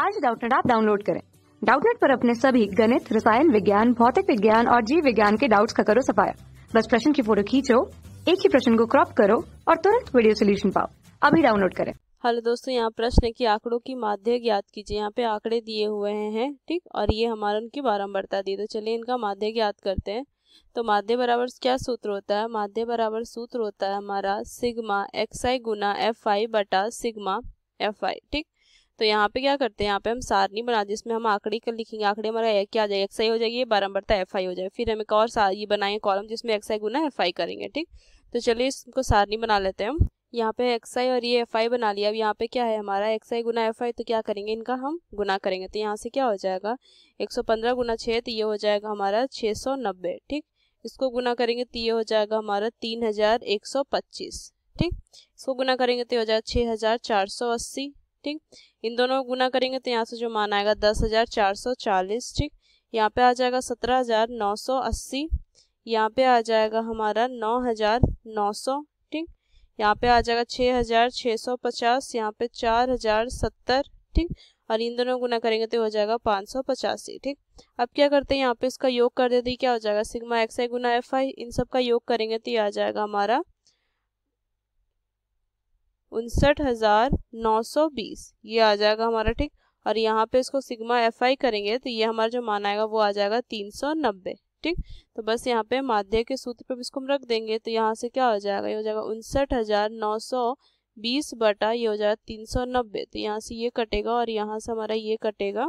आज डाउटनेट आप डाउनलोड करें डाउटनेट पर अपने सभी गणित रसायन विज्ञान भौतिक विज्ञान और जीव विज्ञान के डाउट्स का करो सफाया बस प्रश्न की फोटो खींचो एक ही प्रश्न को क्रॉप करो और तुरंत वीडियो सोल्यूशन पाओ अभी डाउनलोड करें हेलो दोस्तों यहाँ प्रश्न की आंकड़ों की माध्य ज्ञात कीजिए यहाँ पे आंकड़े दिए हुए हैं ठीक और ये हमारा उनकी बारम्बारता दी तो चलिए इनका माध्य ज्ञात करते हैं तो माध्य बराबर क्या सूत्र होता है माध्य बराबर सूत्र होता है हमारा सिग्मा एक्स आई गुना एफ आई बटा सिग्मा एफ आई ठीक तो यहाँ पे क्या करते हैं यहाँ पे हम सारणी बना जिसमें हम आंकड़े कर लिखेंगे आंकड़े हमारा एक क्या आ जाएगा एक्स आई हो जाएगी बारह बढ़ता एफ आई हो जाएगा फिर हम एक और सार ये बनाएंगे कॉलम जिसमें एक्स आई गुना एफ आई करेंगे ठीक तो चलिए इसको सारणी बना लेते हैं हम यहाँ पे एक्स आई और ये एफ आई बना लिया अब यहाँ पे क्या है हमारा एक्स आई गुना एफ आई तो क्या करेंगे इनका हम गुना करेंगे तो यहाँ से क्या हो जाएगा एक सौ पंद्रह गुना छः तो ये हो जाएगा हमारा छः सौ नब्बे ठीक इसको गुना करेंगे तो ये हो जाएगा हमारा तीन हजार एक सौ पच्चीस ठीक इसको गुना करेंगे तो हो जाएगा छः हजार चार सौ अस्सी ठीक इन दोनों को गुना करेंगे तो यहाँ से जो मान आएगा दस हज़ार चार सौ चालीस ठीक यहाँ पे आ जाएगा सत्रह हज़ार नौ सौ अस्सी यहाँ पे आ जाएगा हमारा नौ हज़ार नौ सौ ठीक यहाँ पे आ जाएगा छः हज़ार छः सौ पचास यहाँ पे चार हज़ार सत्तर ठीक और इन दोनों गुना करेंगे तो हो जाएगा पाँच सौ पचासी ठीक अब क्या करते हैं यहाँ पे इसका योग कर देते क्या हो जाएगा सिग्मा एक्स आई गुना एफ आई इन सब का योग करेंगे तो ये आ जाएगा हमारा उनसठ हज़ार नौ सौ बीस ये आ जाएगा हमारा ठीक और यहाँ पे इसको सिग्मा एफ आई करेंगे तो ये हमारा जो मान आएगा वो आ जाएगा तीन सौ नब्बे ठीक तो बस यहाँ पे माध्य के सूत्र पे इसको हम रख देंगे तो यहाँ से क्या हो जाएगा ये हो जाएगा उनसठ हज़ार नौ सौ बीस बटा ये हो जाएगा तीन सौ नब्बे तो यहाँ से ये कटेगा और यहाँ से हमारा ये कटेगा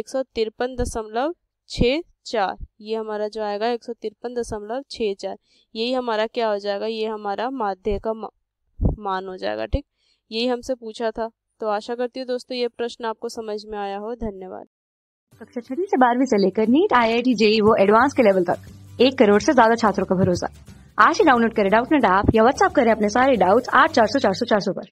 एक सौ तिरपन दशमलव छः चार ये हमारा जो आएगा एक सौ तिरपन दशमलव छः चार यही हमारा क्या हो जाएगा ये हमारा माध्य का मा... मान हो जाएगा ठीक यही हमसे पूछा था तो आशा करती हूँ दोस्तों ये प्रश्न आपको समझ में आया हो धन्यवाद कक्षा छठी से बारहवीं से लेकर NEET I I T JEE वो एडवांस के लेवल तक एक करोड़ से ज्यादा छात्रों का भरोसा आज ही डाउनलोड करें डाउट नेट ऐप या व्हाट्सअप करें अपने सारे डाउट्स आठ चार सौ चार सौ चार सौ पर